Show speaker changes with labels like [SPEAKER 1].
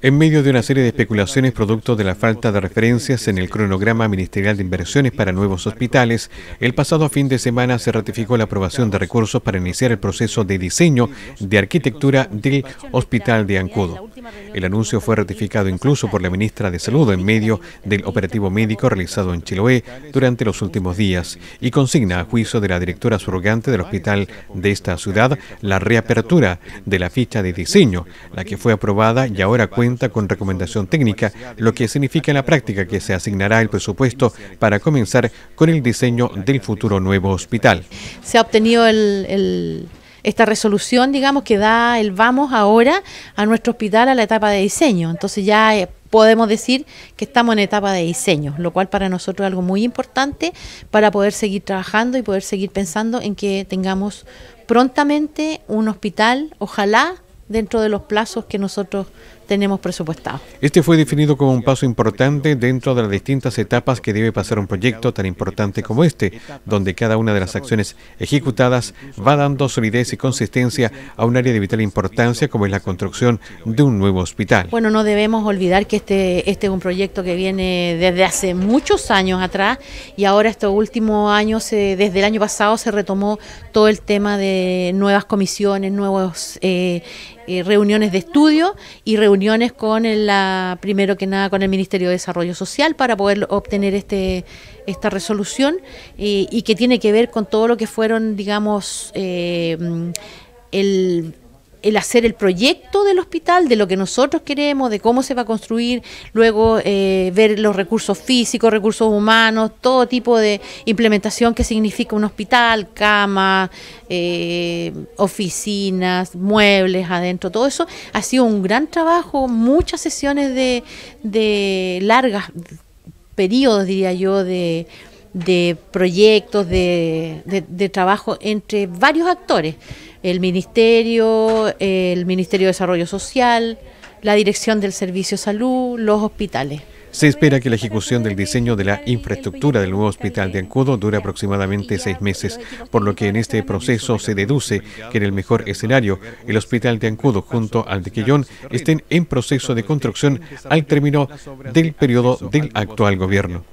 [SPEAKER 1] En medio de una serie de especulaciones producto de la falta de referencias en el cronograma ministerial de inversiones para nuevos hospitales, el pasado fin de semana se ratificó la aprobación de recursos para iniciar el proceso de diseño de arquitectura del Hospital de Ancudo. El anuncio fue ratificado incluso por la ministra de Salud en medio del operativo médico realizado en Chiloé durante los últimos días y consigna a juicio de la directora surrogante del hospital de esta ciudad la reapertura de la ficha de diseño, la que fue aprobada y ahora cuenta con recomendación técnica, lo que significa en la práctica que se asignará el presupuesto para comenzar con el diseño del futuro nuevo hospital.
[SPEAKER 2] Se ha obtenido el, esta resolución, digamos, que da el vamos ahora a nuestro hospital a la etapa de diseño. Entonces ya eh, podemos decir que estamos en etapa de diseño, lo cual para nosotros es algo muy importante para poder seguir trabajando y poder seguir pensando en que tengamos prontamente un hospital, ojalá dentro de los plazos que nosotros tenemos presupuestado.
[SPEAKER 1] Este fue definido como un paso importante dentro de las distintas etapas que debe pasar un proyecto tan importante como este, donde cada una de las acciones ejecutadas va dando solidez y consistencia a un área de vital importancia como es la construcción de un nuevo hospital.
[SPEAKER 2] Bueno, no debemos olvidar que este, este es un proyecto que viene desde hace muchos años atrás y ahora estos últimos años, desde el año pasado se retomó todo el tema de nuevas comisiones, nuevas eh, eh, reuniones de estudio y reuniones uniones con la, primero que nada, con el Ministerio de Desarrollo Social para poder obtener este, esta resolución y que tiene que ver con todo lo que fueron, digamos, eh, el el hacer el proyecto del hospital, de lo que nosotros queremos, de cómo se va a construir, luego eh, ver los recursos físicos, recursos humanos, todo tipo de implementación que significa un hospital, cama, eh, oficinas, muebles adentro, todo eso ha sido un gran trabajo, muchas sesiones de, largas periodos, diría yo, de, proyectos, de trabajo entre varios actores el Ministerio, el Ministerio de Desarrollo Social, la Dirección del Servicio de Salud, los hospitales.
[SPEAKER 1] Se espera que la ejecución del diseño de la infraestructura del nuevo hospital de Ancudo dure aproximadamente seis meses, por lo que en este proceso se deduce que en el mejor escenario el hospital de Ancudo junto al de Quillón estén en proceso de construcción al término del periodo del actual gobierno.